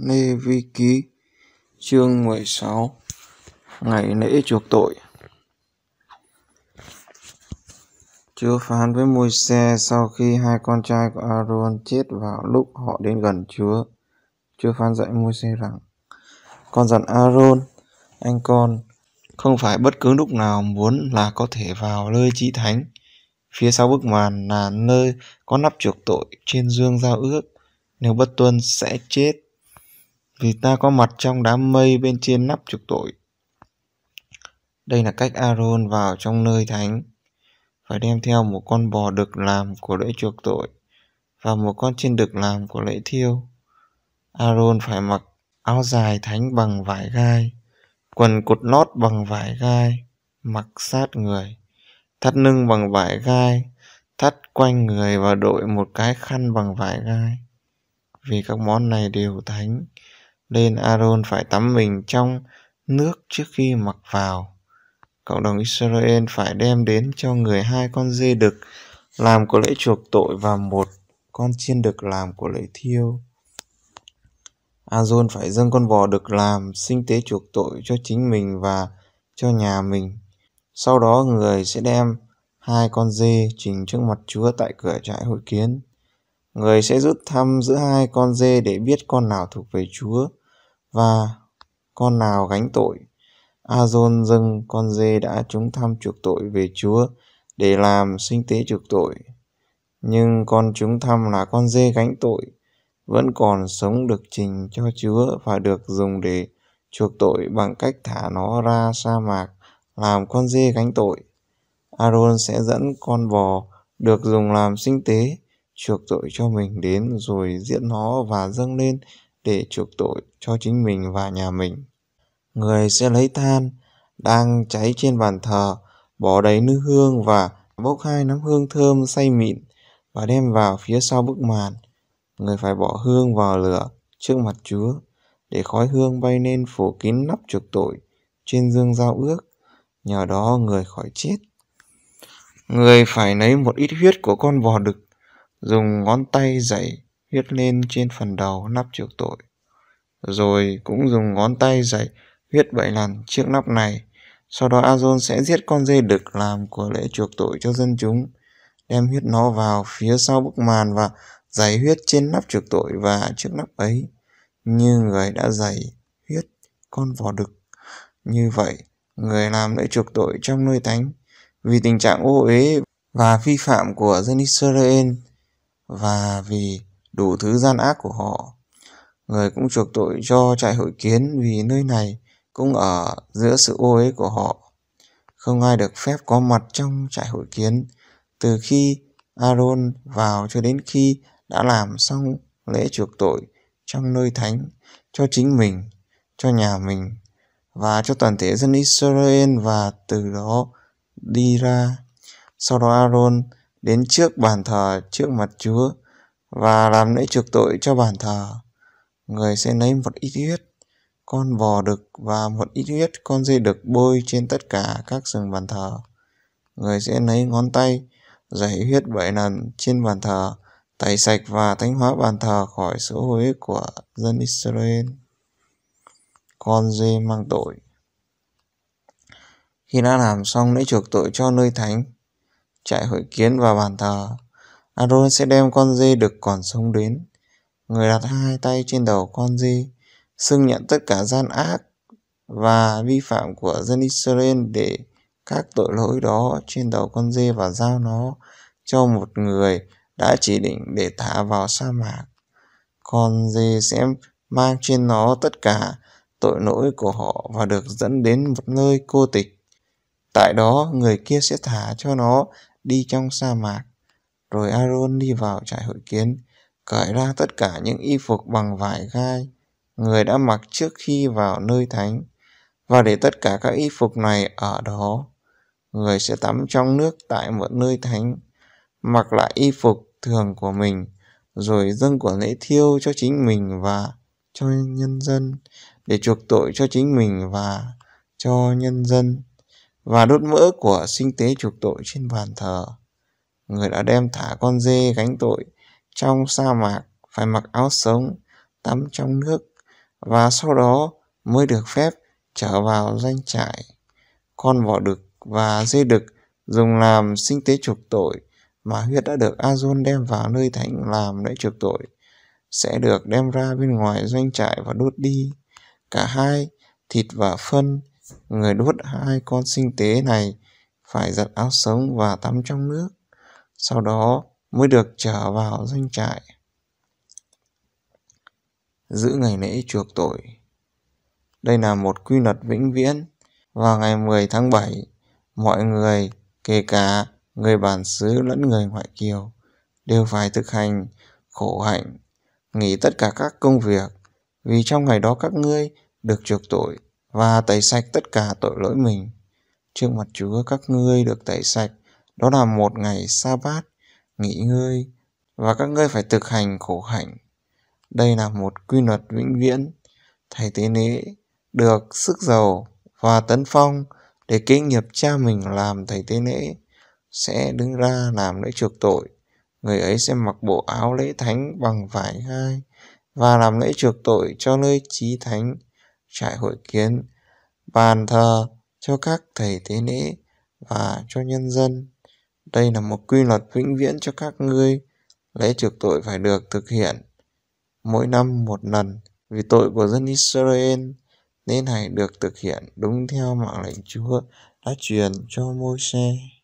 Lê Vi Ký chương 16 Ngày lễ chuộc tội Chúa phán với môi xe sau khi hai con trai của Aaron chết vào lúc họ đến gần Chúa. Chúa phán dạy môi xe rằng Con dặn Aaron, anh con, không phải bất cứ lúc nào muốn là có thể vào nơi chí thánh. Phía sau bức màn là nơi có nắp chuộc tội trên dương giao ước. Nếu bất tuân sẽ chết vì ta có mặt trong đám mây bên trên nắp trục tội. Đây là cách Aaron vào trong nơi thánh, phải đem theo một con bò đực làm của lễ chuộc tội và một con chiên đực làm của lễ thiêu. Aaron phải mặc áo dài thánh bằng vải gai, quần cột lót bằng vải gai, mặc sát người, thắt lưng bằng vải gai, thắt quanh người và đội một cái khăn bằng vải gai. Vì các món này đều thánh, nên Aaron phải tắm mình trong nước trước khi mặc vào. Cộng đồng Israel phải đem đến cho người hai con dê đực làm của lễ chuộc tội và một con chiên đực làm của lễ thiêu. Aaron phải dâng con bò được làm sinh tế chuộc tội cho chính mình và cho nhà mình. Sau đó người sẽ đem hai con dê trình trước mặt Chúa tại cửa trại hội kiến người sẽ rút thăm giữa hai con dê để biết con nào thuộc về Chúa và con nào gánh tội. Azon dâng con dê đã trúng thăm chuộc tội về Chúa để làm sinh tế chuộc tội. Nhưng con trúng thăm là con dê gánh tội, vẫn còn sống được trình cho Chúa và được dùng để chuộc tội bằng cách thả nó ra sa mạc làm con dê gánh tội. Aaron sẽ dẫn con bò được dùng làm sinh tế chuộc tội cho mình đến rồi diễn nó và dâng lên để chuộc tội cho chính mình và nhà mình. Người sẽ lấy than đang cháy trên bàn thờ, bỏ đầy nước hương và bốc hai nắm hương thơm say mịn và đem vào phía sau bức màn. Người phải bỏ hương vào lửa trước mặt Chúa để khói hương bay lên phủ kín nắp chuộc tội trên dương giao ước, nhờ đó người khỏi chết. Người phải lấy một ít huyết của con bò đực dùng ngón tay dạy viết lên trên phần đầu nắp chuộc tội, rồi cũng dùng ngón tay dạy viết bảy lần chiếc nắp này. Sau đó Azon sẽ giết con dê đực làm của lễ chuộc tội cho dân chúng, đem huyết nó vào phía sau bức màn và giải huyết trên nắp chuộc tội và chiếc nắp ấy, như người đã giải huyết con vò đực. Như vậy, người làm lễ chuộc tội trong nơi thánh, vì tình trạng ô uế và vi phạm của dân Israel và vì đủ thứ gian ác của họ. Người cũng chuộc tội cho trại hội kiến vì nơi này cũng ở giữa sự ô uế của họ. Không ai được phép có mặt trong trại hội kiến từ khi Aaron vào cho đến khi đã làm xong lễ chuộc tội trong nơi thánh cho chính mình, cho nhà mình và cho toàn thể dân Israel và từ đó đi ra. Sau đó Aaron đến trước bàn thờ trước mặt Chúa và làm lễ chuộc tội cho bàn thờ. Người sẽ lấy một ít huyết con bò đực và một ít huyết con dê đực bôi trên tất cả các sừng bàn thờ. Người sẽ lấy ngón tay giấy huyết bảy lần trên bàn thờ, tẩy sạch và thánh hóa bàn thờ khỏi sự hối của dân Israel. Con dê mang tội Khi đã làm xong lễ chuộc tội cho nơi thánh, trại hội kiến và bàn thờ. Aaron sẽ đem con dê được còn sống đến. Người đặt hai tay trên đầu con dê, xưng nhận tất cả gian ác và vi phạm của dân Israel để các tội lỗi đó trên đầu con dê và giao nó cho một người đã chỉ định để thả vào sa mạc. Con dê sẽ mang trên nó tất cả tội lỗi của họ và được dẫn đến một nơi cô tịch. Tại đó người kia sẽ thả cho nó đi trong sa mạc. Rồi Aaron đi vào trại hội kiến, cởi ra tất cả những y phục bằng vải gai, người đã mặc trước khi vào nơi thánh, và để tất cả các y phục này ở đó. Người sẽ tắm trong nước tại một nơi thánh, mặc lại y phục thường của mình, rồi dâng của lễ thiêu cho chính mình và cho nhân dân, để chuộc tội cho chính mình và cho nhân dân và đốt mỡ của sinh tế chuộc tội trên bàn thờ. Người đã đem thả con dê gánh tội trong sa mạc, phải mặc áo sống, tắm trong nước và sau đó mới được phép trở vào doanh trại. Con vỏ đực và dê đực dùng làm sinh tế chuộc tội mà huyết đã được Azon đem vào nơi thánh làm lễ chuộc tội sẽ được đem ra bên ngoài doanh trại và đốt đi. Cả hai, thịt và phân, người đốt hai con sinh tế này phải giặt áo sống và tắm trong nước, sau đó mới được trở vào doanh trại. Giữ ngày lễ chuộc tội Đây là một quy luật vĩnh viễn. Vào ngày 10 tháng 7, mọi người, kể cả người bản xứ lẫn người ngoại kiều, đều phải thực hành khổ hạnh, nghỉ tất cả các công việc, vì trong ngày đó các ngươi được chuộc tội và tẩy sạch tất cả tội lỗi mình. Trước mặt Chúa các ngươi được tẩy sạch, đó là một ngày sa bát, nghỉ ngơi, và các ngươi phải thực hành khổ hạnh. Đây là một quy luật vĩnh viễn. Thầy tế lễ được sức giàu và tấn phong để kinh nghiệp cha mình làm thầy tế lễ sẽ đứng ra làm lễ chuộc tội. Người ấy sẽ mặc bộ áo lễ thánh bằng vải hai và làm lễ chuộc tội cho nơi trí thánh trại hội kiến, bàn thờ cho các thầy tế lễ và cho nhân dân. Đây là một quy luật vĩnh viễn cho các ngươi. Lễ trực tội phải được thực hiện mỗi năm một lần vì tội của dân Israel nên hãy được thực hiện đúng theo mạng lệnh Chúa đã truyền cho Môi-se.